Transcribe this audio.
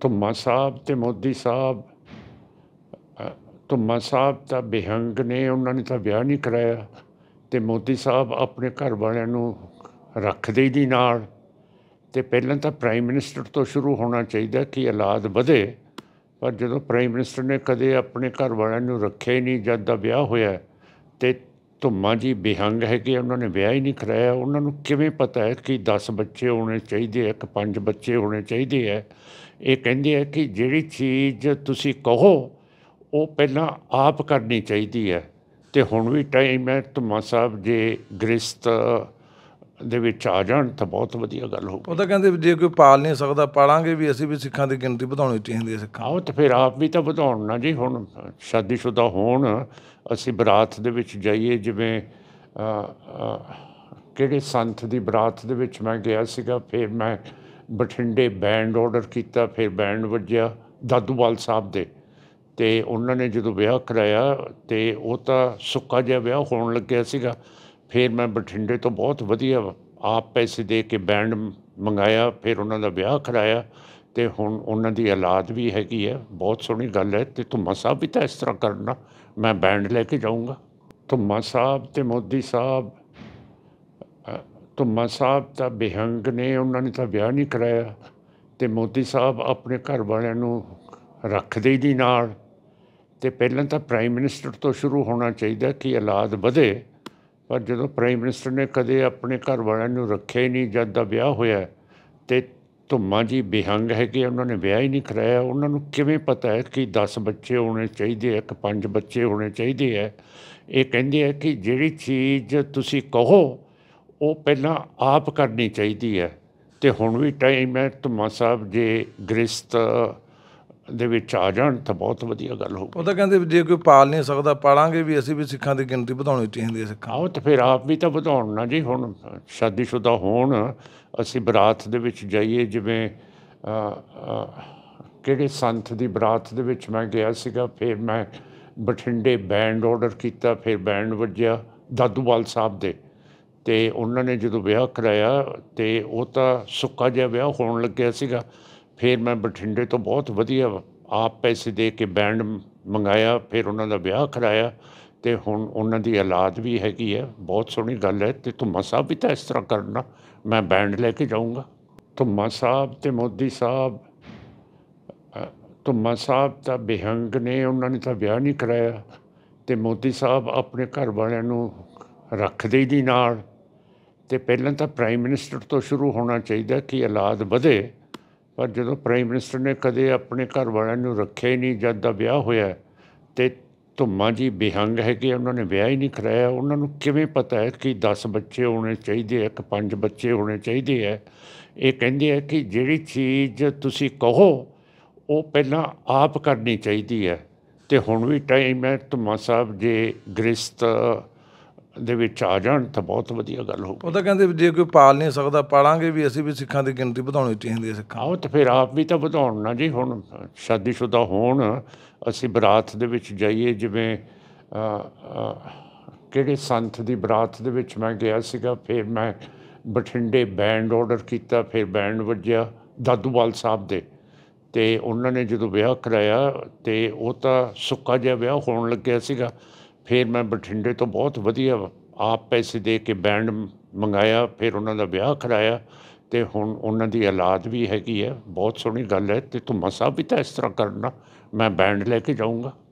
ਧੁੰਮਾ ਸਾਹਿਬ ਤੇ ਮੋਦੀ ਸਾਹਿਬ ਧੁੰਮਾ ਸਾਹਿਬ ਤਾਂ ਬਿਹੰਗ ਨੇ ਉਹਨਾਂ ਨੇ ਤਾਂ ਵਿਆਹ ਨਹੀਂ ਕਰਾਇਆ ਤੇ ਮੋਦੀ ਸਾਹਿਬ ਆਪਣੇ ਘਰ ਵਾਲਿਆਂ ਨੂੰ ਰੱਖਦੇ ਹੀ ਦੀ ਨਾਲ ਤੇ ਪਹਿਲਾਂ ਤਾਂ ਪ੍ਰਾਈਮ ਮਿਨਿਸਟਰ ਤੋਂ ਸ਼ੁਰੂ ਹੋਣਾ ਚਾਹੀਦਾ ਕਿ ਔਲਾਦ ਵਧੇ ਪਰ ਜਦੋਂ ਪ੍ਰਾਈਮ ਮਿਨਿਸਟਰ ਨੇ ਕਦੇ ਆਪਣੇ ਘਰ ਵਾਲਿਆਂ ਨੂੰ ਰੱਖਿਆ ਹੀ ਨਹੀਂ ਜਦ ਦਾ ਵਿਆਹ ਹੋਇਆ ਤੇ ਧੁੰਮਾ ਜੀ ਬਿਹੰਗ ਹੈ ਕਿ ਉਹਨਾਂ ਨੇ ਵਿਆਹ ਹੀ ਨਹੀਂ ਕਰਾਇਆ ਉਹਨਾਂ ਨੂੰ ਕਿਵੇਂ ਪਤਾ ਹੈ ਕਿ 10 ਬੱਚੇ ਹੋਣੇ ਚਾਹੀਦੇ ਇੱਕ ਕਿ 5 ਬੱਚੇ ਹੋਣੇ ਚਾਹੀਦੇ ਹੈ ਇਹ ਕਹਿੰਦੇ ਆ ਕਿ ਜਿਹੜੀ ਚੀਜ਼ ਤੁਸੀਂ ਕਹੋ ਉਹ ਪਹਿਲਾਂ ਆਪ ਕਰਨੀ ਚਾਹੀਦੀ ਹੈ ਤੇ ਹੁਣ ਵੀ ਟਾਈਮ ਹੈ ਧੁੰਮਾ ਸਾਹਿਬ ਜੇ ਗ੍ਰਸਤ ਦੇ ਵਿੱਚ ਆ ਜਾਣ ਤਾਂ ਬਹੁਤ ਵਧੀਆ ਗੱਲ ਹੋਊ ਉਹ ਤਾਂ ਕਹਿੰਦੇ ਜੇ ਕੋਈ ਪਾਲ ਨਹੀਂ ਸਕਦਾ ਪਾਲਾਂਗੇ ਵੀ ਅਸੀਂ ਵੀ ਸਿੱਖਾਂ ਦੀ ਗਿਣਤੀ ਵਧਾਉਣੀ ਚਾਹੀਦੀ ਹੈ ਸਿੱਖਾਂ ਆਓ ਤਾਂ ਫਿਰ ਆਪ ਵੀ ਤਾਂ ਵਧਾਉਣ ਨਾ ਜੀ ਹੁਣ ਸ਼ਾਦੀशुदा ਹੋਣ ਅਸੀਂ ਬਰਾਤ ਦੇ ਵਿੱਚ ਜਾਈਏ ਜਿਵੇਂ ਕਿਹੜੇ ਸੰਤ ਦੀ ਬਰਾਤ ਦੇ ਵਿੱਚ ਮੈਂ ਗਿਆ ਸੀਗਾ ਫਿਰ ਮੈਂ ਬਠਿੰਡੇ ਬੈਂਡ ਆਰਡਰ ਕੀਤਾ ਫਿਰ ਬੈਂਡ ਵੱਜਿਆ ਦਾਦੂਵਾਲ ਸਾਹਿਬ ਦੇ ਤੇ ਉਹਨਾਂ ਨੇ ਜਦੋਂ ਵਿਆਹ ਕਰਾਇਆ ਤੇ ਉਹ ਤਾਂ ਸੁੱਕਾ ਜਿਹਾ ਵਿਆਹ ਹੋਣ ਲੱਗਿਆ ਸੀਗਾ ਫਿਰ ਮੈਂ ਬਠਿੰਡੇ ਤੋਂ ਬਹੁਤ ਵਧੀਆ ਆਪ ਪੈਸੇ ਦੇ ਕੇ ਬੈਂਡ ਮੰਗਾਇਆ ਫਿਰ ਉਹਨਾਂ ਦਾ ਵਿਆਹ ਕਰਾਇਆ ਤੇ ਹੁਣ ਉਹਨਾਂ ਦੀ ਔਲਾਦ ਵੀ ਹੈਗੀ ਹੈ ਬਹੁਤ ਸੋਹਣੀ ਗੱਲ ਹੈ ਤੇ ਤੁਮਾ ਸਾਹਿਬ ਵੀ ਤਾਂ ਇਸ ਤਰ੍ਹਾਂ ਕਰਨਾ ਮੈਂ ਬੈਂਡ ਲੈ ਕੇ ਜਾਊਂਗਾ ਤੁਮਾ ਸਾਹਿਬ ਤੇ ਮੋਦੀ ਸਾਹਿਬ ਤੁਮਾ ਸਾਹਿਬ ਤਾਂ ਬਿਹੰਗ ਨੇ ਉਹਨਾਂ ਨੇ ਤਾਂ ਵਿਆਹ ਨਹੀਂ ਕਰਾਇਆ ਤੇ ਮੋਦੀ ਸਾਹਿਬ ਆਪਣੇ ਘਰ ਵਾਲਿਆਂ ਨੂੰ ਰੱਖਦੇ ਦੀ ਨਾਲ ਤੇ ਪਹਿਲਾਂ ਤਾਂ ਪ੍ਰਾਈਮ ਮਿਨਿਸਟਰ ਤੋਂ ਸ਼ੁਰੂ ਹੋਣਾ ਚਾਹੀਦਾ ਕਿ ਔਲਾਦ ਵਧੇ ਪਰ ਜਦੋਂ ਪ੍ਰਾਈਮ ਮਿਨਿਸਟਰ ਨੇ ਕਦੇ ਆਪਣੇ ਘਰ ਵਾਲਿਆਂ ਨੂੰ ਰੱਖਿਆ ਹੀ ਨਹੀਂ ਜਦ ਦਾ ਵਿਆਹ ਹੋਇਆ ਤੇ ਧੁੰਮਾ ਜੀ ਬਿਹੰਗ ਹੈ ਕਿ ਉਹਨਾਂ ਨੇ ਵਿਆਹ ਹੀ ਨਹੀਂ ਕਰਾਇਆ ਉਹਨਾਂ ਨੂੰ ਕਿਵੇਂ ਪਤਾ ਹੈ ਕਿ 10 ਬੱਚੇ ਹੋਣੇ ਚਾਹੀਦੇ ਇੱਕ ਕਿ 5 ਬੱਚੇ ਹੋਣੇ ਚਾਹੀਦੇ ਹੈ ਇਹ ਕਹਿੰਦੇ ਆ ਕਿ ਜਿਹੜੀ ਚੀਜ਼ ਤੁਸੀਂ ਕਹੋ ਉਹ ਪਹਿਲਾਂ ਆਪ ਕਰਨੀ ਚਾਹੀਦੀ ਹੈ ਤੇ ਹੁਣ ਵੀ ਟਾਈਮ ਹੈ ਧੁੰਮਾ ਸਾਹਿਬ ਜੇ ਗ੍ਰਸਤ ਦੇ ਵਿੱਚ ਆ ਜਾਣ ਤਾਂ ਬਹੁਤ ਵਧੀਆ ਗੱਲ ਹੋਊਗੀ ਉਹ ਤਾਂ ਕਹਿੰਦੇ ਜੇ ਕੋਈ ਪਾਲ ਨਹੀਂ ਸਕਦਾ ਪਾਲਾਂਗੇ ਵੀ ਅਸੀਂ ਵੀ ਸਿੱਖਾਂ ਦੀ ਗਿਣਤੀ ਵਧਾਉਣੀ ਚਾਹੀਦੀ ਹੈ ਸਿੱਖਾਂ ਆਓ ਤਾਂ ਫਿਰ ਆਪ ਵੀ ਤਾਂ ਵਧਾਉਣ ਨਾ ਜੀ ਹੁਣ ਸ਼ਾਦੀशुदा ਹੋਣ ਅਸੀਂ ਬਰਾਤ ਦੇ ਵਿੱਚ ਜਾਈਏ ਜਿਵੇਂ ਕਿਹੜੇ ਸੰਤ ਦੀ ਬਰਾਤ ਦੇ ਵਿੱਚ ਮੈਂ ਗਿਆ ਸੀਗਾ ਫਿਰ ਮੈਂ ਬਠਿੰਡੇ ਬੈਂਡ ਆਰਡਰ ਕੀਤਾ ਫਿਰ ਬੈਂਡ ਵੱਜਿਆ ਦਾਦੂਵਾਲ ਸਾਹਿਬ ਦੇ ਤੇ ਉਹਨਾਂ ਨੇ ਜਦੋਂ ਵਿਆਹ ਕਰਾਇਆ ਤੇ ਉਹ ਤਾਂ ਸੁੱਕਾ ਜਿਹਾ ਵਿਆਹ ਹੋਣ ਲੱਗਿਆ ਸੀਗਾ ਫਿਰ ਮੈਂ ਬਠਿੰਡੇ ਤੋਂ ਬਹੁਤ ਵਧੀਆ ਆਪ ਪੈਸੇ ਦੇ ਕੇ ਬੈਂਡ ਮੰਗਾਇਆ ਫਿਰ ਉਹਨਾਂ ਦਾ ਵਿਆਹ ਕਰਾਇਆ ਤੇ ਹੁਣ ਉਹਨਾਂ ਦੀ ਔਲਾਦ ਵੀ ਹੈਗੀ ਹੈ ਬਹੁਤ ਸੋਹਣੀ ਗੱਲ ਹੈ ਤੇ ਤੁਮਾ ਸਾਹਿਬ ਵੀ ਤਾਂ ਇਸ ਤਰ੍ਹਾਂ ਕਰਨਾ ਮੈਂ ਬੈਂਡ ਲੈ ਕੇ ਜਾਊਂਗਾ ਤੁਮਾ ਸਾਹਿਬ ਤੇ ਮੋਦੀ ਸਾਹਿਬ ਤੁਮਾ ਸਾਹਿਬ ਤਾਂ ਬਿਹੰਗ ਨੇ ਉਹਨਾਂ ਨੇ ਤਾਂ ਵਿਆਹ ਨਹੀਂ ਕਰਾਇਆ ਤੇ ਮੋਦੀ ਸਾਹਿਬ ਆਪਣੇ ਘਰ ਵਾਲਿਆਂ ਨੂੰ ਰੱਖਦੇ ਹੀ ਨਾਲ ਤੇ ਪਹਿਲਾਂ ਤਾਂ ਪ੍ਰਾਈਮ ਮਿਨਿਸਟਰ ਤੋਂ ਸ਼ੁਰੂ ਹੋਣਾ ਚਾਹੀਦਾ ਕਿ ਔਲਾਦ ਵਧੇ ਪਰ ਜਦੋਂ ਪ੍ਰਾਈਮ ਮਿਨਿਸਟਰ ਨੇ ਕਦੇ ਆਪਣੇ ਘਰ ਵਾਲਿਆਂ ਨੂੰ ਰੱਖਿਆ ਹੀ ਨਹੀਂ ਜਦ ਦਾ ਵਿਆਹ ਹੋਇਆ ਤੇ ਧੁੰਮਾ ਜੀ ਬਿਹੰਗ ਹੈ ਕਿ ਉਹਨਾਂ ਨੇ ਵਿਆਹ ਹੀ ਨਹੀਂ ਕਰਾਇਆ ਉਹਨਾਂ ਨੂੰ ਕਿਵੇਂ ਪਤਾ ਹੈ ਕਿ 10 ਬੱਚੇ ਹੋਣੇ ਚਾਹੀਦੇ ਆ ਕਿ 5 ਬੱਚੇ ਹੋਣੇ ਚਾਹੀਦੇ ਆ ਇਹ ਕਹਿੰਦੇ ਆ ਕਿ ਜਿਹੜੀ ਚੀਜ਼ ਤੁਸੀਂ ਕਹੋ ਉਹ ਪਹਿਲਾਂ ਆਪ ਕਰਨੀ ਚਾਹੀਦੀ ਹੈ ਤੇ ਹੁਣ ਵੀ ਟਾਈਮ ਹੈ ਧੁੰਮਾ ਸਾਹਿਬ ਜੇ ਗ੍ਰਸਤ ਦੇ ਵਿੱਚ ਆ ਜਾਣ ਤਾਂ ਬਹੁਤ ਵਧੀਆ ਗੱਲ ਹੋਊ ਉਹ ਤਾਂ ਕਹਿੰਦੇ ਜੇ ਕੋਈ ਪਾਲ ਨਹੀਂ ਸਕਦਾ ਪਾਲਾਂਗੇ ਵੀ ਅਸੀਂ ਵੀ ਸਿੱਖਾਂ ਦੀ ਗਿਣਤੀ ਵਧਾਉਣੀ ਚਾਹੀਦੀ ਹੈ ਸਿੱਖਾਂ ਆਓ ਤਾਂ ਫਿਰ ਆਪ ਵੀ ਤਾਂ ਵਧਾਉਣ ਨਾ ਜੀ ਹੁਣ ਸ਼ਾਦੀशुदा ਹੋਣ ਅਸੀਂ ਬਰਾਤ ਦੇ ਵਿੱਚ ਜਾਈਏ ਜਿਵੇਂ ਕਿਹੜੇ ਸੰਤ ਦੀ ਬਰਾਤ ਦੇ ਵਿੱਚ ਮੈਂ ਗਿਆ ਸੀਗਾ ਫਿਰ ਮੈਂ ਬਠਿੰਡੇ ਬੈਂਡ ਆਰਡਰ ਕੀਤਾ ਫਿਰ ਬੈਂਡ ਵੱਜਿਆ ਦਾਦੂਵਾਲ ਸਾਹਿਬ ਦੇ ਤੇ ਉਹਨਾਂ ਨੇ ਜਦੋਂ ਵਿਆਹ ਕਰਾਇਆ ਤੇ ਉਹ ਤਾਂ ਸੁੱਕਾ ਜਿਹਾ ਵਿਆਹ ਹੋਣ ਲੱਗਿਆ ਸੀਗਾ ਫਿਰ ਮੈਂ ਬਠਿੰਡੇ ਤੋਂ ਬਹੁਤ ਵਧੀਆ ਆਪ ਪੈਸੇ ਦੇ ਕੇ ਬੈਂਡ ਮੰਗਾਇਆ ਫਿਰ ਉਹਨਾਂ ਦਾ ਵਿਆਹ ਕਰਾਇਆ ਤੇ ਹੁਣ ਉਹਨਾਂ ਦੀ ਔਲਾਦ ਵੀ ਹੈਗੀ ਹੈ ਬਹੁਤ ਸੋਹਣੀ ਗੱਲ ਹੈ ਤੇ ਤੁਮਾ ਸਾਹਿਬ ਵੀ ਤਾਂ ਇਸ ਤਰ੍ਹਾਂ ਕਰਨਾ ਮੈਂ ਬੈਂਡ ਲੈ ਕੇ ਜਾਊਂਗਾ